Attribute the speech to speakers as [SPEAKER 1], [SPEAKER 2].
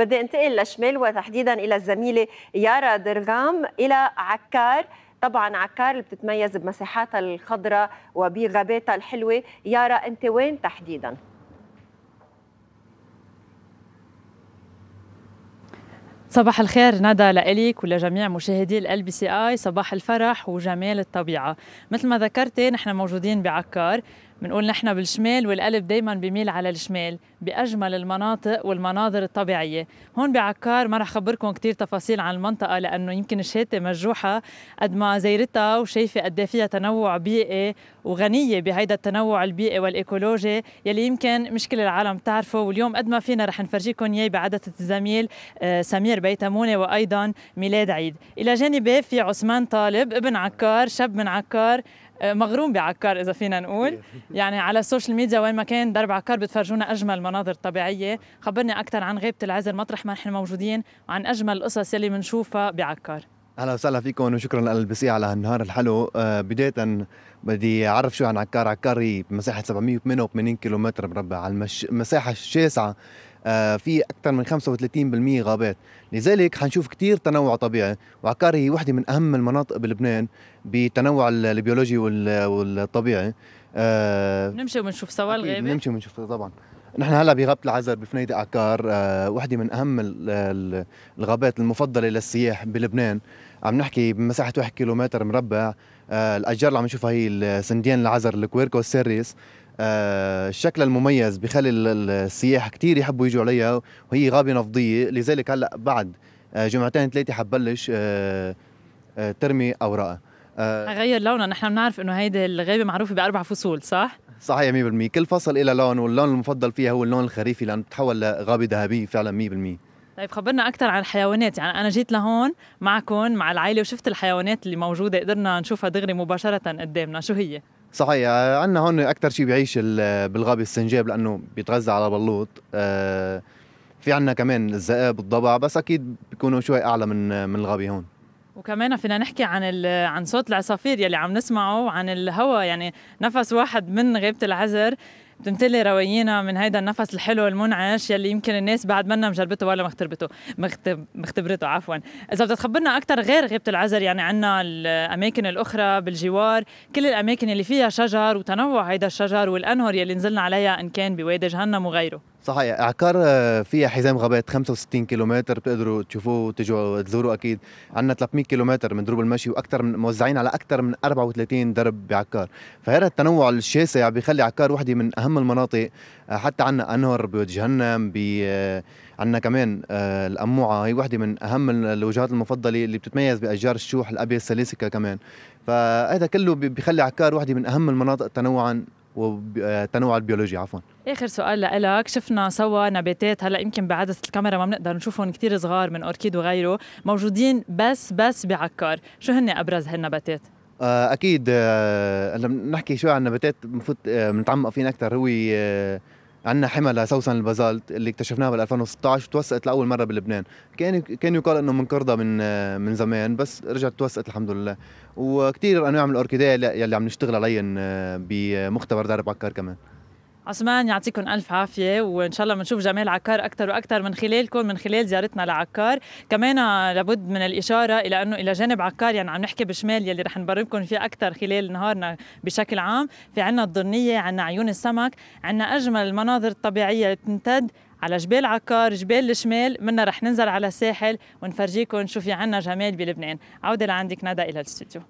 [SPEAKER 1] بدي انتقل للشمال وتحديدا الى الزميله يارا درغام الى عكار طبعا عكار اللي بتتميز بمساحاتها الخضراء وبغاباتها الحلوه يارا انت وين تحديدا صباح الخير ندى لإلك ولجميع مشاهدي ال بي سي اي صباح الفرح وجمال الطبيعه مثل ما ذكرتي نحن موجودين بعكار بنقول نحن بالشمال والقلب دائما بيميل على الشمال باجمل المناطق والمناظر الطبيعيه هون بعكار ما رح خبركم كثير تفاصيل عن المنطقه لانه يمكن الشاتي مجروحه قد ما زيرتها وشايفه قد إيه فيها تنوع بيئي وغنيه بهيدا التنوع البيئي والايكولوجي يلي يمكن مش كل العالم تعرفه واليوم قد ما فينا رح نفرجيكم اياه بعدة الزميل آه، سمير بيتموني وايضا ميلاد عيد الى جانبه في عثمان طالب ابن عكار شاب من عكار آه، مغروم بعكار اذا فينا نقول إيه. يعني على السوشيال ميديا وين ما كان درب عكار بتفرجونا اجمل مناظر طبيعيه خبرني اكثر عن غيبه العزل مطرح ما نحن موجودين وعن اجمل القصص اللي بنشوفها بعكار
[SPEAKER 2] اهلا وسهلا فيكم وشكرا للبسيع على هالنهار الحلو آه، بداية بدي اعرف شو عن عكار عكار هي بمساحة 788 كيلومتر مربع على المش... المساحة الشاسعة آه، في اكثر من 35% غابات لذلك حنشوف كثير تنوع طبيعي وعكار هي وحده من اهم المناطق بلبنان بالتنوع البيولوجي والطبيعي آه،
[SPEAKER 1] نمشي ونشوف سوا الغابة
[SPEAKER 2] نمشي ونشوف طبعا نحن هلا بغابه العزر بفنيدق عكار آه، وحده من اهم الغابات المفضله للسياح بلبنان عم نحكي بمساحه 1 كيلومتر مربع آه، الاشجار اللي عم نشوفها هي السنديان العزر الكويركو السيريس آه، الشكل المميز بخلي السياح كثير يحبوا يجوا عليها وهي غابه نفضيه لذلك هلا بعد جمعتين ثلاثه حبلش ترمي اوراقها
[SPEAKER 1] غير لونها نحن بنعرف انه هيدي الغابه معروفه باربع فصول صح
[SPEAKER 2] صحيح 100% كل فصل له لون واللون المفضل فيها هو اللون الخريفي لانه بتتحول لغابه ذهبيه فعلا 100%
[SPEAKER 1] طيب خبرنا اكثر عن الحيوانات يعني انا جيت لهون معكم مع العائله وشفت الحيوانات اللي موجوده قدرنا نشوفها دغري مباشره قدامنا شو هي
[SPEAKER 2] صحيح آه، عندنا هون اكثر شيء بيعيش آه، بالغابه السنجاب لانه بيتغذى على بلوط آه، في عندنا كمان الذئاب الضبع بس اكيد بيكونوا شوي اعلى من من الغابه هون
[SPEAKER 1] وكمان فينا نحكي عن عن صوت العصافير يلي عم نسمعه عن الهواء يعني نفس واحد من غيبه العذر بتمتلي روينا من هيدا النفس الحلو المنعش يلي يمكن الناس بعد منا مجربته ولا مختبرته مختب مختبرته عفوا اذا بدك تخبرنا اكثر غير غيبه العذر يعني عنا الاماكن الاخرى بالجوار كل الاماكن اللي فيها شجر وتنوع هيدا الشجر والانهر يلي نزلنا عليها ان كان بوادي جهنم وغيره
[SPEAKER 2] صحيح عكار آه، فيها حزام غابات 65 كيلومتر بتقدروا تشوفوه وتجوا تزوروا اكيد عندنا 300 كيلومتر من دروب المشي واكثر من موزعين على اكثر من 34 درب بعكار فهذا التنوع الشاسع بيخلي عكار وحده من اهم المناطق آه، حتى عندنا انهر بجهنم ب آه، عندنا كمان القموعه هي وحده من اهم الوجهات المفضله اللي بتتميز باشجار الشوح الابيض السليسكا كمان فهذا كله بيخلي عكار وحده من اهم المناطق تنوعا وتنوع البيولوجي عفوا
[SPEAKER 1] اخر سؤال لك شفنا سوا نباتات هلا يمكن بعدسه الكاميرا ما بنقدر نشوفهم كثير صغار من اوركيد وغيره موجودين بس بس بعكار شو هن ابرز هالنباتات
[SPEAKER 2] آه، اكيد آه، لما بنحكي شوي عن النباتات المفروض بنتعمق آه، فين اكثر هو عندنا حمى لسوسن البازالت اللي اكتشفناها بال 2016 توثقت لاول مره بلبنان كان كان يقال انه منقرضه من من زمان بس رجعت توثقت الحمد لله وكثير انواع من الاوركيديه يلي عم نشتغل عليهم آه، بمختبر دار بعكر كمان
[SPEAKER 1] عثمان يعطيكم الف عافيه وان شاء الله بنشوف جمال عكار اكثر واكثر من خلالكم من خلال زيارتنا لعكار كمان لابد من الاشاره الى انه الى جانب عكار يعني عم نحكي بشمال يلي رح نبرمكم فيه اكثر خلال نهارنا بشكل عام في عنا الضنيه عنا عيون السمك عنا اجمل المناظر الطبيعيه اللي بتمتد على جبال عكار جبال الشمال منا رح ننزل على الساحل ونفرجيكم شو في عنا جمال بلبنان عودة لعندك ندى إلى الاستوديو